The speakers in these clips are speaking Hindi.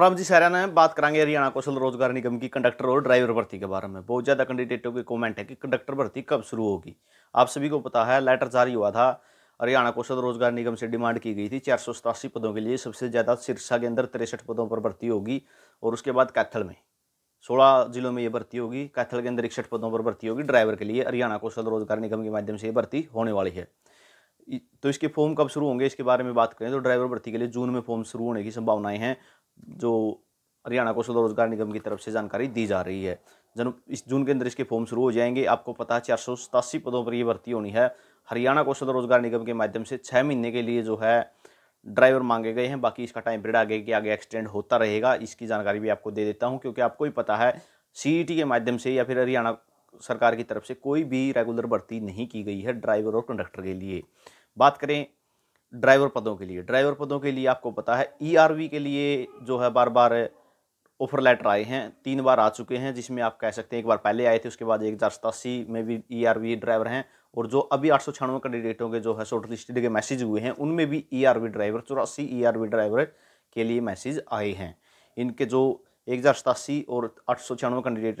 मुराम जी सहरा ने बात करा हरियाणा कौशल रोजगार निगम की कंडक्टर और ड्राइवर भर्ती के बारे में बहुत ज़्यादा कैंडिडेटों के कमेंट है कि कंडक्टर भर्ती कब शुरू होगी आप सभी को पता है लेटर जारी हुआ था हरियाणा कौशल रोजगार निगम से डिमांड की गई थी चार पदों के लिए सबसे ज़्यादा सिरसा के अंदर तिरसठ पदों पर भर्ती होगी और उसके बाद कैथल में सोलह जिलों में ये भर्ती होगी कैथल के अंदर इकसठ पदों पर भर्ती होगी ड्राइवर के लिए हरियाणा कौशल रोजगार निगम के माध्यम से ये भर्ती होने वाली है तो इसके फॉर्म कब शुरू होंगे इसके बारे में बात करें तो ड्राइवर भर्ती के लिए जून में फॉर्म शुरू होने की संभावनाएं हैं जो हरियाणा कौशल रोजगार निगम की तरफ से जानकारी दी जा रही है जन इस जून के अंदर इसके फॉर्म शुरू हो जाएंगे आपको पता है चार पदों पर ये भर्ती होनी है हरियाणा कौशल रोजगार निगम के माध्यम से छः महीने के लिए जो है ड्राइवर मांगे गए हैं बाकी इसका टाइम पीरियड आगे के आगे एक्सटेंड होता रहेगा इसकी जानकारी भी आपको दे देता हूँ क्योंकि आपको ही पता है सी के माध्यम से या फिर हरियाणा सरकार की तरफ से कोई भी रेगुलर भर्ती नहीं की गई है ड्राइवर और कंडक्टर के लिए बात करें ड्राइवर पदों के लिए ड्राइवर पदों के लिए आपको पता है ई e के लिए जो है बार बार ऑफर लेटर आए हैं तीन बार आ चुके हैं जिसमें आप कह सकते हैं एक बार पहले आए थे उसके बाद एक हज़ार सतासी में भी ई e ड्राइवर हैं और जो अभी आठ सौ छियानवे कैंडिडेटों के जो है शॉर्ट लिस्टेड के मैसेज हुए हैं उनमें भी ई e ड्राइवर चौरासी ई ड्राइवर के लिए मैसेज आए हैं इनके जो एक हज़ार सतासी और आठ सौ छियानवे कैंडिडेट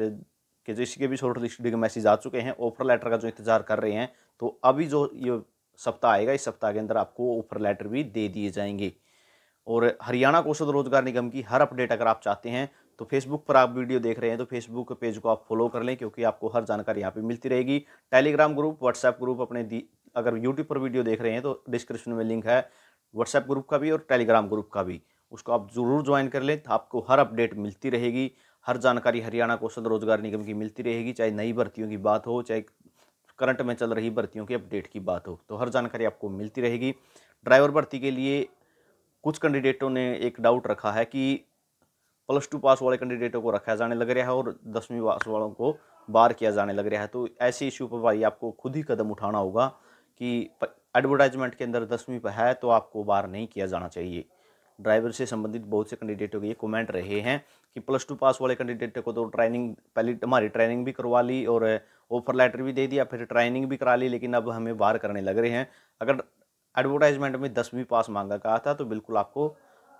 के जो इसके भी शॉर्ट लिस्टेड के मैसेज आ चुके हैं ऑफर लेटर का जो इंतजार कर रहे हैं तो अभी जो ये सप्ताह आएगा इस सप्ताह के अंदर आपको ऑफर लेटर भी दे दिए जाएंगे और हरियाणा कौशल रोजगार निगम की हर अपडेट अगर आप चाहते हैं तो फेसबुक पर आप वीडियो देख रहे हैं तो फेसबुक पेज को आप फॉलो कर लें क्योंकि आपको हर जानकारी यहाँ पे मिलती रहेगी टेलीग्राम ग्रुप व्हाट्सएप ग्रुप अपने अगर यूट्यूब पर वीडियो देख रहे हैं तो डिस्क्रिप्शन में लिंक है व्हाट्सएप ग्रुप का भी और टेलीग्राम ग्रुप का भी उसको आप ज़रूर ज्वाइन कर लें तो आपको हर अपडेट मिलती रहेगी हर जानकारी हरियाणा कौशल रोजगार निगम की मिलती रहेगी चाहे नई भर्तियों की बात हो चाहे करंट में चल रही भर्तियों की अपडेट की बात हो तो हर जानकारी आपको मिलती रहेगी ड्राइवर भर्ती के लिए कुछ कैंडिडेटों ने एक डाउट रखा है कि प्लस टू पास वाले कैंडिडेटों को रखा जाने लग रहा है और दसवीं पास वालों को बार किया जाने लग रहा है तो ऐसे इशू पर भाई आपको खुद ही कदम उठाना होगा कि एडवर्टाइजमेंट के अंदर दसवीं पर है तो आपको बार नहीं किया जाना चाहिए ड्राइवर से संबंधित बहुत से कैंडिडेटों के ये कमेंट रहे हैं कि प्लस टू पास वाले कैंडिडेटों को तो ट्रेनिंग पहले हमारी ट्रेनिंग भी करवा ली और ऑफर लेटर भी दे दिया फिर ट्रेनिंग भी करा ली लेकिन अब हमें बाहर करने लग रहे हैं अगर एडवर्टाइजमेंट में दसवीं पास मांगा कहा था तो बिल्कुल आपको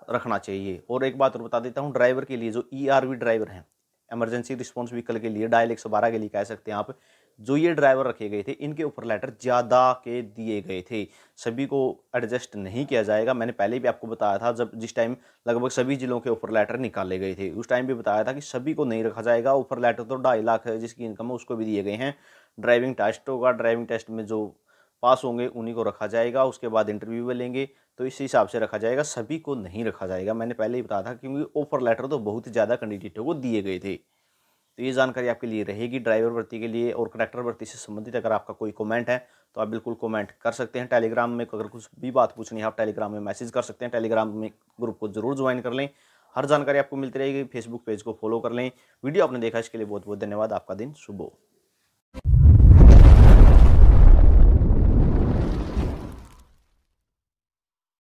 रखना चाहिए और एक बात और बता देता हूँ ड्राइवर के लिए जो ई e ड्राइवर हैं एमरजेंसी रिस्पॉन्स व्हीकल के लिए डायल एक के लिए कह सकते हैं आप जो ये ड्राइवर रखे गए थे इनके ऊपर लेटर ज़्यादा के दिए गए थे सभी को एडजस्ट नहीं किया जाएगा मैंने पहले भी आपको बताया था जब जिस टाइम लगभग सभी ज़िलों के ऊपर लेटर निकाले गए थे उस टाइम भी बताया था कि सभी को नहीं रखा जाएगा ऊपर लेटर तो ढाई लाख है जिसकी इनकम है उसको भी दिए गए हैं ड्राइविंग टेस्ट होगा ड्राइविंग टेस्ट में जो पास होंगे उन्हीं को रखा जाएगा उसके बाद इंटरव्यू में लेंगे तो इस हिसाब से रखा जाएगा सभी को नहीं रखा जाएगा मैंने पहले ही बताया था क्योंकि ऑफर लेटर तो बहुत ही ज़्यादा कैंडिडेटों को दिए गए थे तो ये जानकारी आपके लिए रहेगी ड्राइवर भर्ती के लिए और कंडक्टर भर्ती से संबंधित अगर आपका कोई कमेंट है तो आप बिल्कुल कमेंट कर सकते हैं टेलीग्राम में अगर कुछ भी बात पूछनी है आप टेलीग्राम में मैसेज कर सकते हैं टेलीग्राम में ग्रुप को जरूर ज्वाइन कर लें हर जानकारी आपको मिलती रहेगी फेसबुक पेज को फॉलो कर लें वीडियो आपने देखा इसके लिए बहुत बहुत धन्यवाद आपका दिन शुभ हो